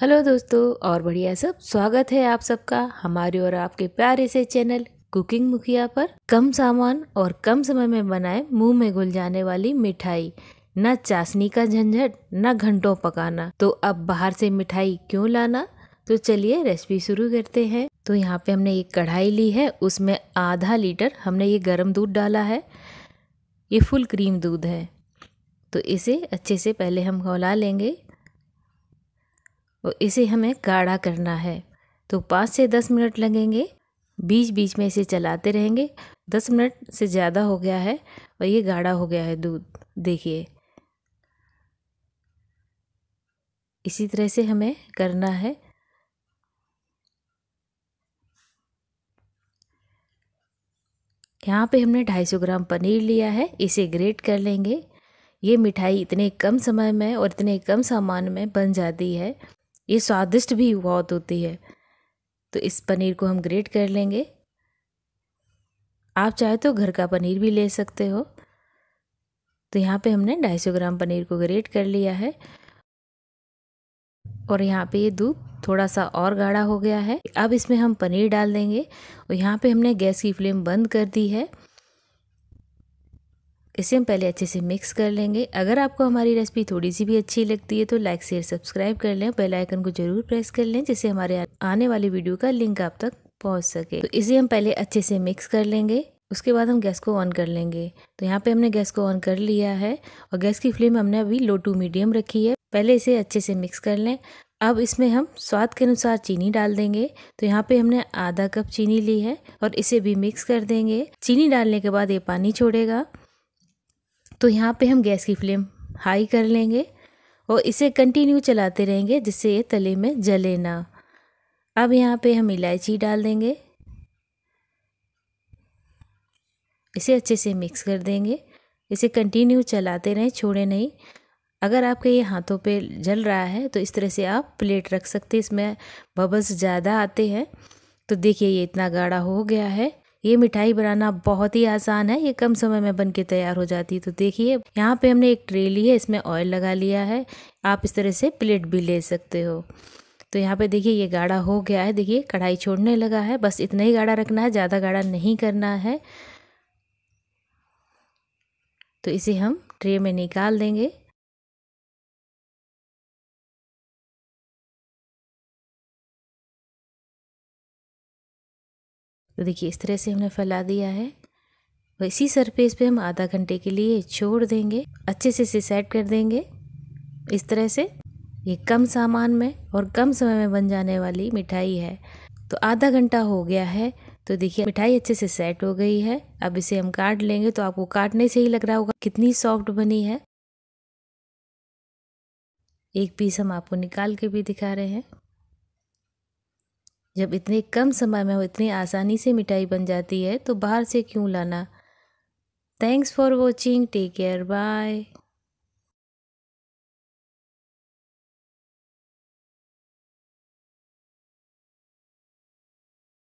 hello दोस्तों और बढ़िया सब स्वागत है आप सबका हमारे और आपके प्यारे से चैनल कुकिंग मुखिया पर कम सामान और कम समय में बनाए मुंह में घुल जाने वाली मिठाई न चाशनी का झंझट न घंटों पकाना तो अब बाहर से मिठाई क्यों लाना तो चलिए रेसिपी शुरू करते हैं तो यहाँ पे हमने एक कढ़ाई ली है उसमें आधा लीटर हमने ये गर्म दूध डाला है ये फुल क्रीम दूध है तो इसे अच्छे से पहले हम खौला लेंगे और इसे हमें गाढ़ा करना है तो पाँच से दस मिनट लगेंगे बीच बीच में इसे चलाते रहेंगे दस मिनट से ज़्यादा हो गया है और ये गाढ़ा हो गया है दूध देखिए इसी तरह से हमें करना है यहाँ पे हमने 250 ग्राम पनीर लिया है इसे ग्रेट कर लेंगे ये मिठाई इतने कम समय में और इतने कम सामान में बन जाती है ये स्वादिष्ट भी बहुत होती है तो इस पनीर को हम ग्रेट कर लेंगे आप चाहे तो घर का पनीर भी ले सकते हो तो यहाँ पे हमने सौ ग्राम पनीर को ग्रेट कर लिया है और यहाँ पे ये दूध थोड़ा सा और गाढ़ा हो गया है अब इसमें हम पनीर डाल देंगे और यहाँ पे हमने गैस की फ्लेम बंद कर दी है इसे हम पहले अच्छे से मिक्स कर लेंगे अगर आपको हमारी रेसिपी थोड़ी सी भी अच्छी लगती है तो लाइक शेयर सब्सक्राइब कर लें बेल आइकन को जरूर प्रेस कर लें जिससे हमारे आने वाली वीडियो का लिंक आप तक पहुंच सके तो इसे हम पहले अच्छे से मिक्स कर लेंगे उसके बाद हम गैस को ऑन कर लेंगे तो यहाँ पे हमने गैस को ऑन कर लिया है और गैस की फ्लेम हमने अभी लो टू मीडियम रखी है पहले इसे अच्छे से मिक्स कर लें अब इसमें हम स्वाद के अनुसार चीनी डाल देंगे तो यहाँ पे हमने आधा कप चीनी ली है और इसे भी मिक्स कर देंगे चीनी डालने के बाद ये पानी छोड़ेगा तो यहाँ पे हम गैस की फ्लेम हाई कर लेंगे और इसे कंटिन्यू चलाते रहेंगे जिससे ये तले में जले ना अब यहाँ पे हम इलायची डाल देंगे इसे अच्छे से मिक्स कर देंगे इसे कंटिन्यू चलाते रहें छोड़े नहीं अगर आपके ये हाथों पे जल रहा है तो इस तरह से आप प्लेट रख सकते हैं इसमें बबल्स ज़्यादा आते हैं तो देखिए ये इतना गाढ़ा हो गया है ये मिठाई बनाना बहुत ही आसान है ये कम समय में बन के तैयार हो जाती है तो देखिए यहाँ पे हमने एक ट्रे ली है इसमें ऑयल लगा लिया है आप इस तरह से प्लेट भी ले सकते हो तो यहाँ पे देखिए ये गाढ़ा हो गया है देखिए कढ़ाई छोड़ने लगा है बस इतना ही गाढ़ा रखना है ज़्यादा गाढ़ा नहीं करना है तो इसे हम ट्रे में निकाल देंगे तो देखिए इस तरह से हमने फैला दिया है और इसी सरफेस पे हम आधा घंटे के लिए छोड़ देंगे अच्छे से इसे सेट कर देंगे इस तरह से ये कम सामान में और कम समय में बन जाने वाली मिठाई है तो आधा घंटा हो गया है तो देखिए मिठाई अच्छे से सेट हो गई है अब इसे हम काट लेंगे तो आपको काटने से ही लग रहा होगा कितनी सॉफ्ट बनी है एक पीस हम आपको निकाल के भी दिखा रहे हैं जब इतने कम समय में वो इतनी आसानी से मिठाई बन जाती है तो बाहर से क्यों लाना thanks for watching take care bye